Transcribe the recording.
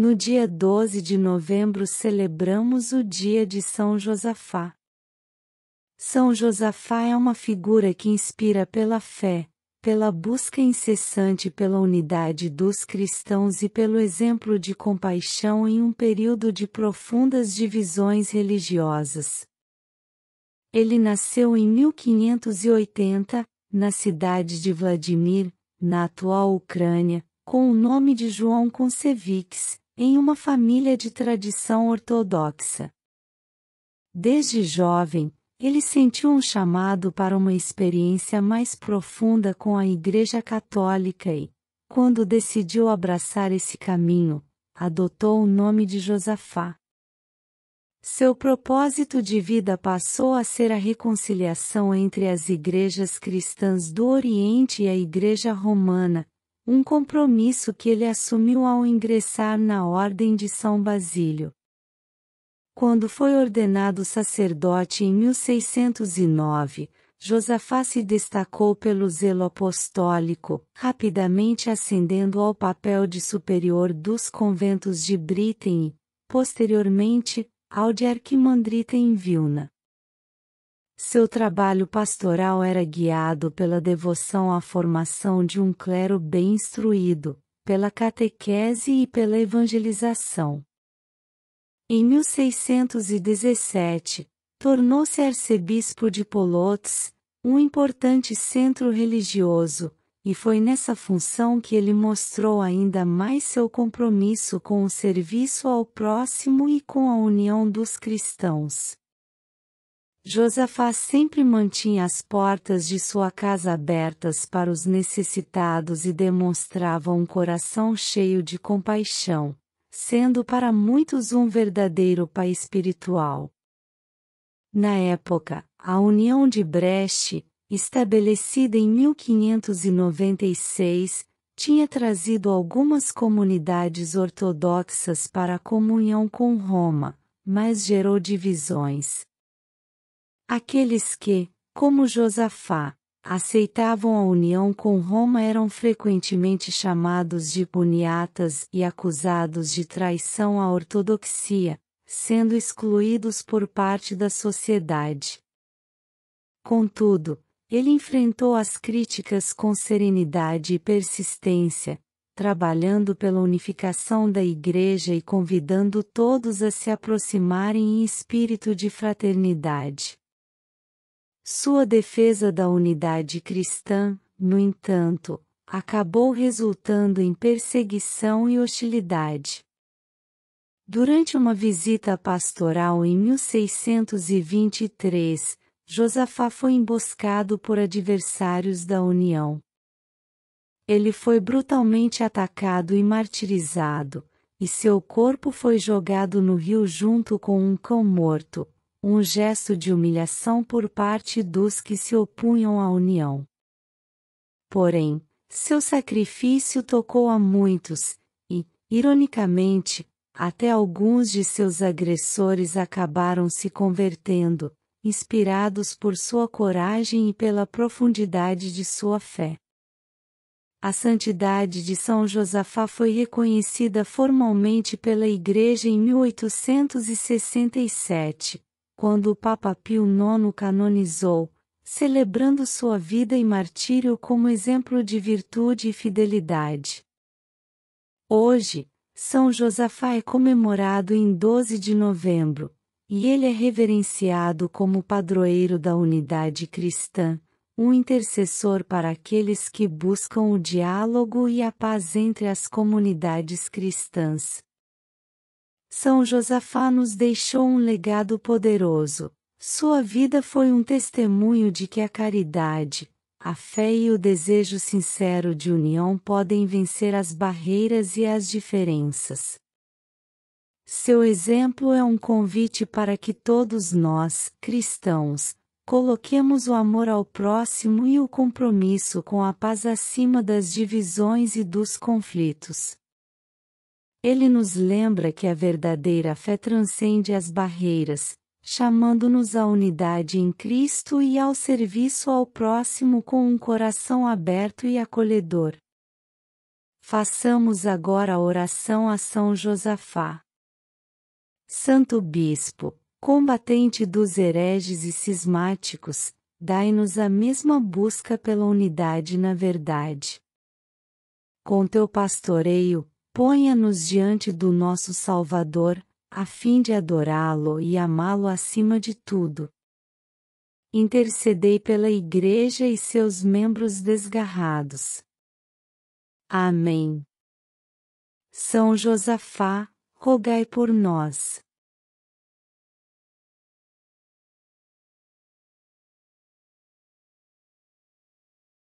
No dia 12 de novembro celebramos o dia de São Josafá. São Josafá é uma figura que inspira pela fé, pela busca incessante pela unidade dos cristãos e pelo exemplo de compaixão em um período de profundas divisões religiosas. Ele nasceu em 1580, na cidade de Vladimir, na atual Ucrânia, com o nome de João Concevix, em uma família de tradição ortodoxa. Desde jovem, ele sentiu um chamado para uma experiência mais profunda com a Igreja Católica e, quando decidiu abraçar esse caminho, adotou o nome de Josafá. Seu propósito de vida passou a ser a reconciliação entre as igrejas cristãs do Oriente e a Igreja Romana, um compromisso que ele assumiu ao ingressar na Ordem de São Basílio. Quando foi ordenado sacerdote em 1609, Josafá se destacou pelo zelo apostólico, rapidamente ascendendo ao papel de superior dos conventos de Britain e, posteriormente, ao de arquimandrita em Vilna. Seu trabalho pastoral era guiado pela devoção à formação de um clero bem instruído, pela catequese e pela evangelização. Em 1617, tornou-se arcebispo de Polotsk, um importante centro religioso, e foi nessa função que ele mostrou ainda mais seu compromisso com o serviço ao próximo e com a união dos cristãos. Josafá sempre mantinha as portas de sua casa abertas para os necessitados e demonstrava um coração cheio de compaixão, sendo para muitos um verdadeiro pai espiritual. Na época, a União de Brest, estabelecida em 1596, tinha trazido algumas comunidades ortodoxas para a comunhão com Roma, mas gerou divisões Aqueles que, como Josafá, aceitavam a união com Roma eram frequentemente chamados de puniatas e acusados de traição à ortodoxia, sendo excluídos por parte da sociedade. Contudo, ele enfrentou as críticas com serenidade e persistência, trabalhando pela unificação da Igreja e convidando todos a se aproximarem em espírito de fraternidade. Sua defesa da unidade cristã, no entanto, acabou resultando em perseguição e hostilidade. Durante uma visita pastoral em 1623, Josafá foi emboscado por adversários da União. Ele foi brutalmente atacado e martirizado, e seu corpo foi jogado no rio junto com um cão morto, um gesto de humilhação por parte dos que se opunham à união. Porém, seu sacrifício tocou a muitos, e, ironicamente, até alguns de seus agressores acabaram se convertendo, inspirados por sua coragem e pela profundidade de sua fé. A santidade de São Josafá foi reconhecida formalmente pela Igreja em 1867, quando o Papa Pio IX canonizou, celebrando sua vida e martírio como exemplo de virtude e fidelidade. Hoje, São Josafá é comemorado em 12 de novembro, e ele é reverenciado como padroeiro da unidade cristã, um intercessor para aqueles que buscam o diálogo e a paz entre as comunidades cristãs. São Josafá nos deixou um legado poderoso. Sua vida foi um testemunho de que a caridade, a fé e o desejo sincero de união podem vencer as barreiras e as diferenças. Seu exemplo é um convite para que todos nós, cristãos, coloquemos o amor ao próximo e o compromisso com a paz acima das divisões e dos conflitos. Ele nos lembra que a verdadeira fé transcende as barreiras, chamando-nos à unidade em Cristo e ao serviço ao próximo com um coração aberto e acolhedor. Façamos agora a oração a São Josafá. Santo Bispo, combatente dos hereges e cismáticos, dai-nos a mesma busca pela unidade na verdade. Com teu pastoreio, Ponha-nos diante do nosso Salvador, a fim de adorá-lo e amá-lo acima de tudo. Intercedei pela Igreja e seus membros desgarrados. Amém. São Josafá, rogai por nós.